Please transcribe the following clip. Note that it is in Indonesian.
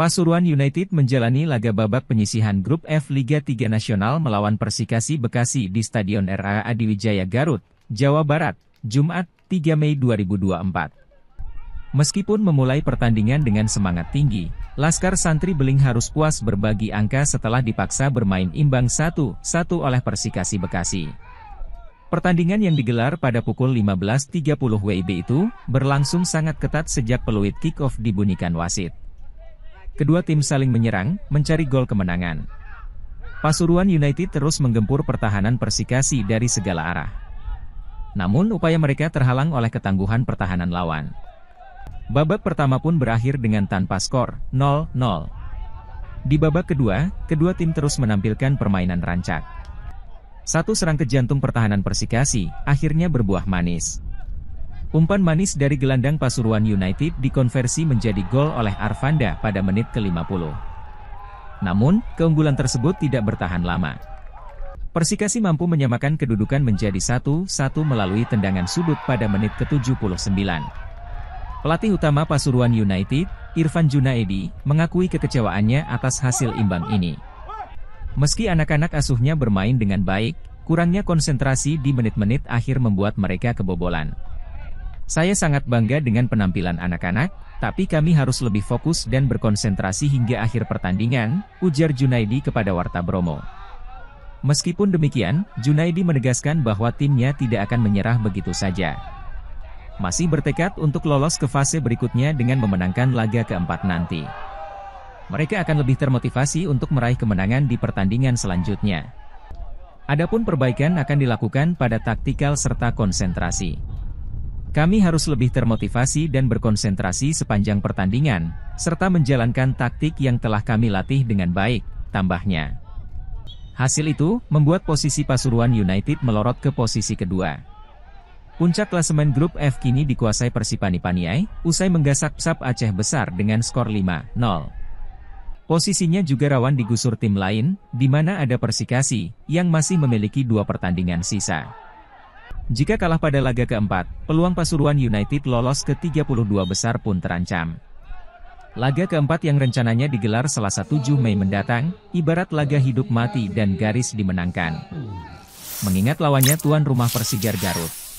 Pasuruan United menjalani laga babak penyisihan Grup F Liga 3 Nasional melawan Persikasi Bekasi di Stadion RA Adiwijaya Garut, Jawa Barat, Jumat 3 Mei 2024. Meskipun memulai pertandingan dengan semangat tinggi, Laskar Santri Beling harus puas berbagi angka setelah dipaksa bermain imbang 1-1 oleh Persikasi Bekasi. Pertandingan yang digelar pada pukul 15.30 WIB itu berlangsung sangat ketat sejak peluit kick-off dibunyikan wasit kedua tim saling menyerang, mencari gol kemenangan. Pasuruan United terus menggempur pertahanan Persikasi dari segala arah. Namun upaya mereka terhalang oleh ketangguhan pertahanan lawan. Babak pertama pun berakhir dengan tanpa skor, 0-0. Di babak kedua, kedua tim terus menampilkan permainan rancak. Satu serang ke jantung pertahanan Persikasi, akhirnya berbuah manis. Umpan manis dari gelandang Pasuruan United dikonversi menjadi gol oleh Arvanda pada menit ke-50. Namun, keunggulan tersebut tidak bertahan lama. Persikasi mampu menyamakan kedudukan menjadi 1-1 melalui tendangan sudut pada menit ke-79. Pelatih utama Pasuruan United, Irfan Junaidi, mengakui kekecewaannya atas hasil imbang ini. Meski anak-anak asuhnya bermain dengan baik, kurangnya konsentrasi di menit-menit akhir membuat mereka kebobolan. Saya sangat bangga dengan penampilan anak-anak, tapi kami harus lebih fokus dan berkonsentrasi hingga akhir pertandingan, ujar Junaidi kepada Warta Bromo. Meskipun demikian, Junaidi menegaskan bahwa timnya tidak akan menyerah begitu saja. Masih bertekad untuk lolos ke fase berikutnya dengan memenangkan laga keempat nanti. Mereka akan lebih termotivasi untuk meraih kemenangan di pertandingan selanjutnya. Adapun perbaikan akan dilakukan pada taktikal serta konsentrasi. Kami harus lebih termotivasi dan berkonsentrasi sepanjang pertandingan, serta menjalankan taktik yang telah kami latih dengan baik, tambahnya. Hasil itu, membuat posisi Pasuruan United melorot ke posisi kedua. Puncak klasemen grup F kini dikuasai Persipani Paniai, usai menggasak Psap Aceh Besar dengan skor 5-0. Posisinya juga rawan digusur tim lain, di mana ada Persikasi, yang masih memiliki dua pertandingan sisa. Jika kalah pada laga keempat, peluang Pasuruan United lolos ke 32 besar pun terancam. Laga keempat yang rencananya digelar Selasa 7 Mei mendatang, ibarat laga hidup mati dan garis dimenangkan. Mengingat lawannya tuan rumah Persigar Garut.